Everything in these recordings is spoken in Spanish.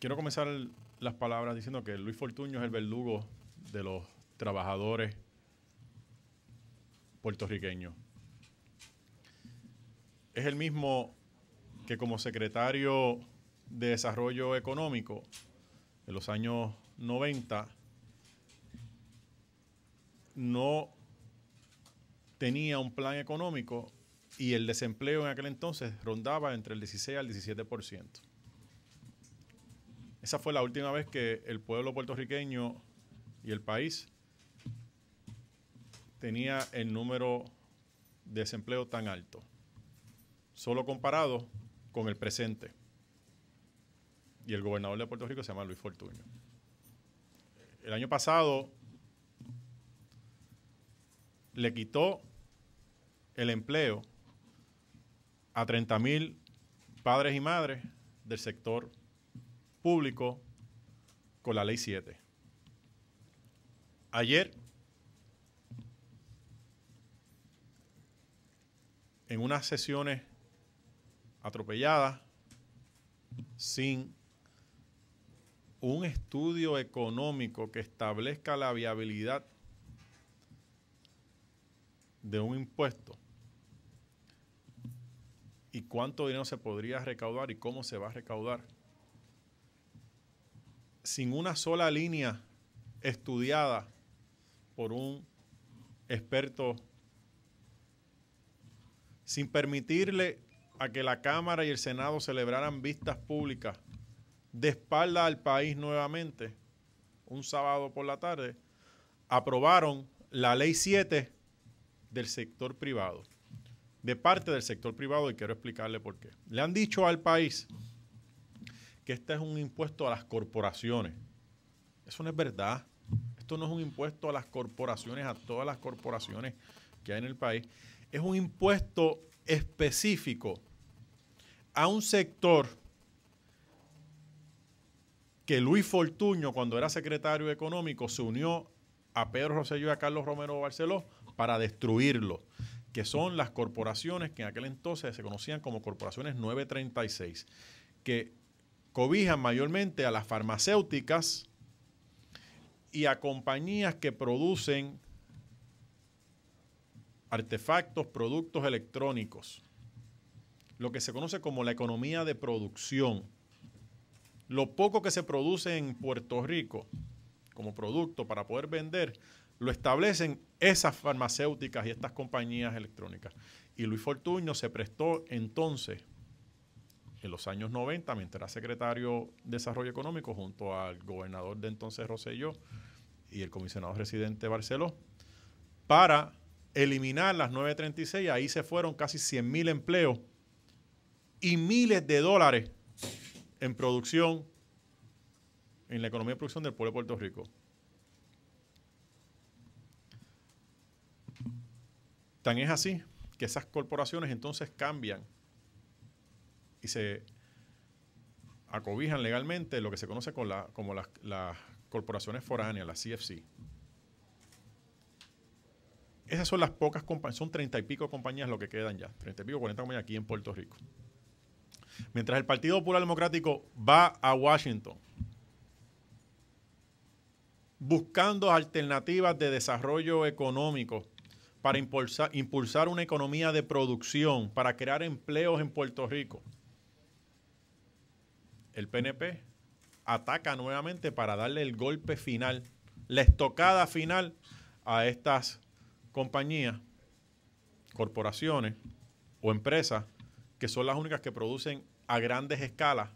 quiero comenzar las palabras diciendo que Luis Fortuño es el verdugo de los trabajadores puertorriqueños. Es el mismo que como secretario de Desarrollo Económico en los años 90 no tenía un plan económico y el desempleo en aquel entonces rondaba entre el 16 al 17%. Esa fue la última vez que el pueblo puertorriqueño y el país tenía el número de desempleo tan alto, solo comparado con el presente. Y el gobernador de Puerto Rico se llama Luis Fortuño. El año pasado le quitó el empleo a 30.000 padres y madres del sector público con la ley 7. Ayer, en unas sesiones atropelladas, sin un estudio económico que establezca la viabilidad de un impuesto y cuánto dinero se podría recaudar y cómo se va a recaudar sin una sola línea estudiada por un experto, sin permitirle a que la Cámara y el Senado celebraran vistas públicas de espalda al país nuevamente, un sábado por la tarde, aprobaron la ley 7 del sector privado, de parte del sector privado, y quiero explicarle por qué. Le han dicho al país, que este es un impuesto a las corporaciones. Eso no es verdad. Esto no es un impuesto a las corporaciones, a todas las corporaciones que hay en el país. Es un impuesto específico a un sector que Luis Fortuño, cuando era secretario económico, se unió a Pedro Rosselló y a Carlos Romero Barceló para destruirlo, que son las corporaciones que en aquel entonces se conocían como corporaciones 936, que cobijan mayormente a las farmacéuticas y a compañías que producen artefactos, productos electrónicos, lo que se conoce como la economía de producción. Lo poco que se produce en Puerto Rico como producto para poder vender, lo establecen esas farmacéuticas y estas compañías electrónicas. Y Luis Fortuño se prestó entonces en los años 90, mientras era secretario de Desarrollo Económico, junto al gobernador de entonces Rosselló y el comisionado residente Barceló, para eliminar las 936. Ahí se fueron casi 100 mil empleos y miles de dólares en producción, en la economía de producción del pueblo de Puerto Rico. Tan es así que esas corporaciones entonces cambian y se acobijan legalmente lo que se conoce como las, corporaciones foráneas, las CFC. Esas son las pocas compañías, son treinta y pico compañías lo que quedan ya, treinta y pico, cuarenta compañías aquí en Puerto Rico. Mientras el Partido Popular Democrático va a Washington buscando alternativas de desarrollo económico para impulsar una economía de producción, para crear empleos en Puerto Rico el PNP ataca nuevamente para darle el golpe final, la estocada final a estas compañías, corporaciones o empresas que son las únicas que producen a grandes escalas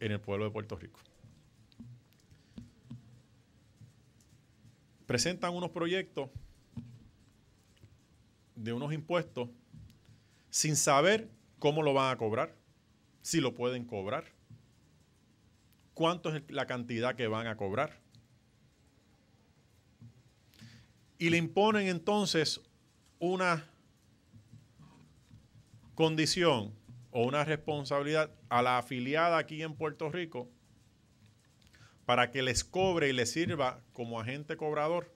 en el pueblo de Puerto Rico. Presentan unos proyectos de unos impuestos sin saber cómo lo van a cobrar, si lo pueden cobrar, cuánto es la cantidad que van a cobrar. Y le imponen entonces una condición o una responsabilidad a la afiliada aquí en Puerto Rico para que les cobre y les sirva como agente cobrador.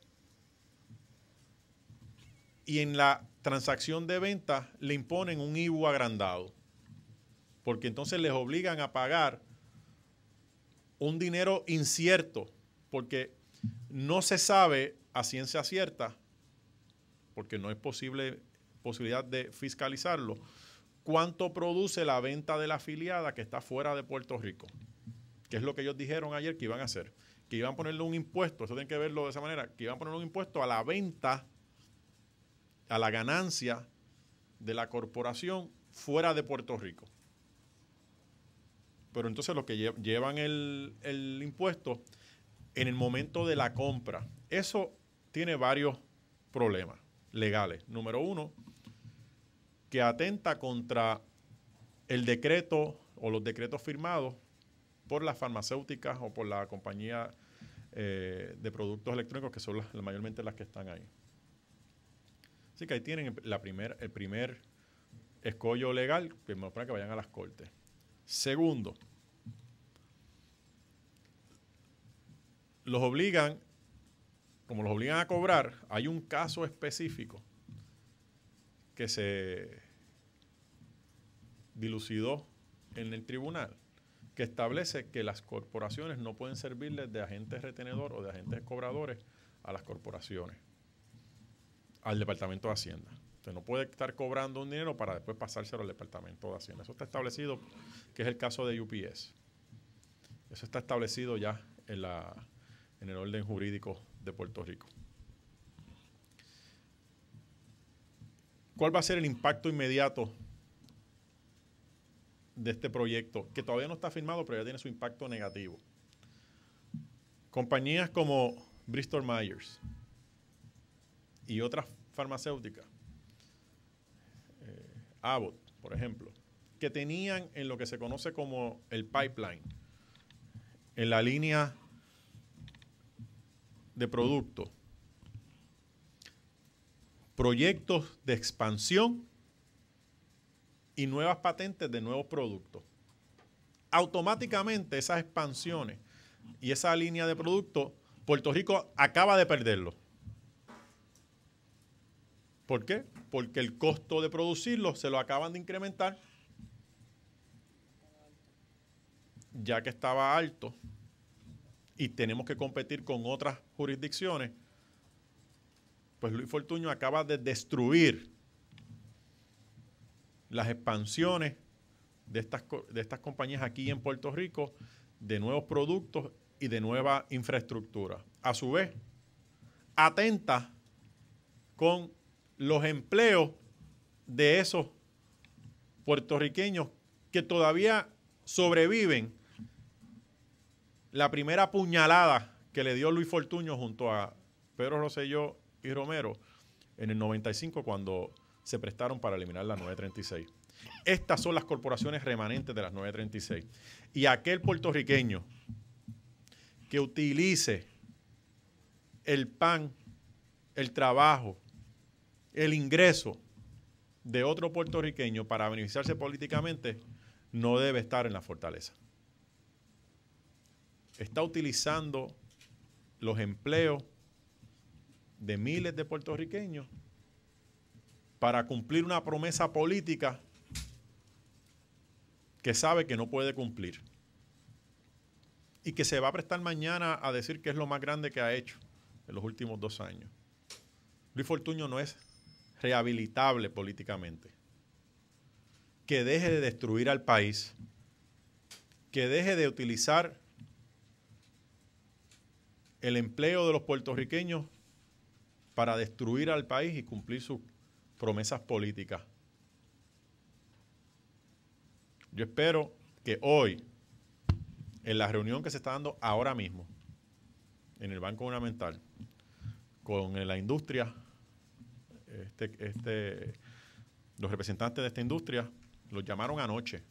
Y en la transacción de venta le imponen un IVU agrandado, porque entonces les obligan a pagar un dinero incierto, porque no se sabe a ciencia cierta, porque no es posible posibilidad de fiscalizarlo, cuánto produce la venta de la afiliada que está fuera de Puerto Rico, que es lo que ellos dijeron ayer que iban a hacer, que iban a ponerle un impuesto, eso tienen que verlo de esa manera, que iban a ponerle un impuesto a la venta, a la ganancia de la corporación fuera de Puerto Rico pero entonces los que llevan el, impuesto en el momento de la compra, eso tiene varios problemas legales. Número uno, que atenta contra el decreto o los decretos firmados por las farmacéuticas o por la compañía eh, de productos electrónicos, que son mayormente las que están ahí. Así que ahí tienen el primer escollo legal, Que me para que vayan a las cortes. Segundo, los obligan, como los obligan a cobrar, hay un caso específico que se dilucidó en el tribunal que establece que las corporaciones no pueden servirles de agentes retenedores o de agentes cobradores a las corporaciones, al Departamento de Hacienda no puede estar cobrando un dinero para después pasárselo al Departamento de Hacienda. Eso está establecido, que es el caso de UPS. Eso está establecido ya en el orden jurídico de Puerto Rico. ¿Cuál va a ser el impacto inmediato de este proyecto? Que todavía no está firmado, pero ya tiene su impacto negativo. Compañías como Bristol Myers y otras farmacéuticas Abbott, por ejemplo, que tenían en lo que se conoce como el pipeline, en la línea de producto, proyectos de expansión y nuevas patentes de nuevos productos. Automáticamente esas expansiones y esa línea de producto, Puerto Rico acaba de perderlo. ¿Por qué? Porque el costo de producirlo se lo acaban de incrementar. Ya que estaba alto y tenemos que competir con otras jurisdicciones, pues Luis Fortuño acaba de destruir las expansiones de estas, de estas compañías aquí en Puerto Rico, de nuevos productos y de nueva infraestructura. A su vez, atenta con los empleos de esos puertorriqueños que todavía sobreviven la primera puñalada que le dio Luis Fortuño junto a Pedro Rosselló y Romero en el 95 cuando se prestaron para eliminar la 936. Estas son las corporaciones remanentes de las 936. Y aquel puertorriqueño que utilice el pan, el trabajo, el ingreso de otro puertorriqueño para beneficiarse políticamente no debe estar en la fortaleza. Está utilizando los empleos de miles de puertorriqueños para cumplir una promesa política que sabe que no puede cumplir y que se va a prestar mañana a decir que es lo más grande que ha hecho en los últimos dos años. Luis Fortuño no es rehabilitable políticamente, que deje de destruir al país, que deje de utilizar el empleo de los puertorriqueños para destruir al país y cumplir sus promesas políticas. Yo espero que hoy, en la reunión que se está dando ahora mismo, en el Banco Gubernamental, con la industria, este, este, los representantes de esta industria los llamaron anoche,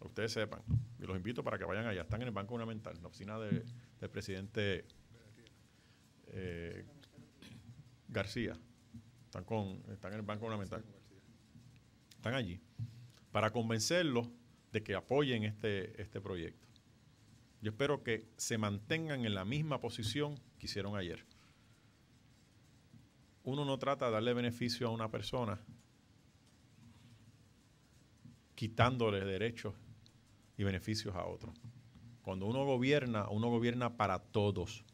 ustedes sepan, y los invito para que vayan allá, están en el Banco Ornamental, en la oficina del presidente eh, García, están, en el Banco Unamental están allí, para convencerlos de que apoyen este, este proyecto. Yo espero que se mantengan en la misma posición que hicieron ayer uno no trata de darle beneficio a una persona quitándole derechos y beneficios a otros. Cuando uno gobierna, uno gobierna para todos,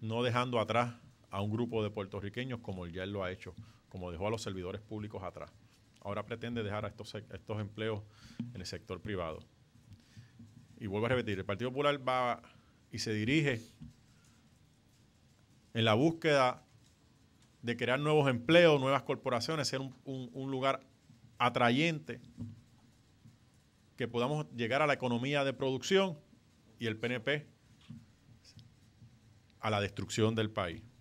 no dejando atrás a un grupo de puertorriqueños como ya él lo ha hecho, como dejó a los servidores públicos atrás. Ahora pretende dejar a estos, estos empleos en el sector privado. Y vuelvo a repetir, el Partido Popular va y se dirige en la búsqueda de crear nuevos empleos, nuevas corporaciones, ser un, un lugar atrayente, que podamos llegar a la economía de producción y el PNP a la destrucción del país.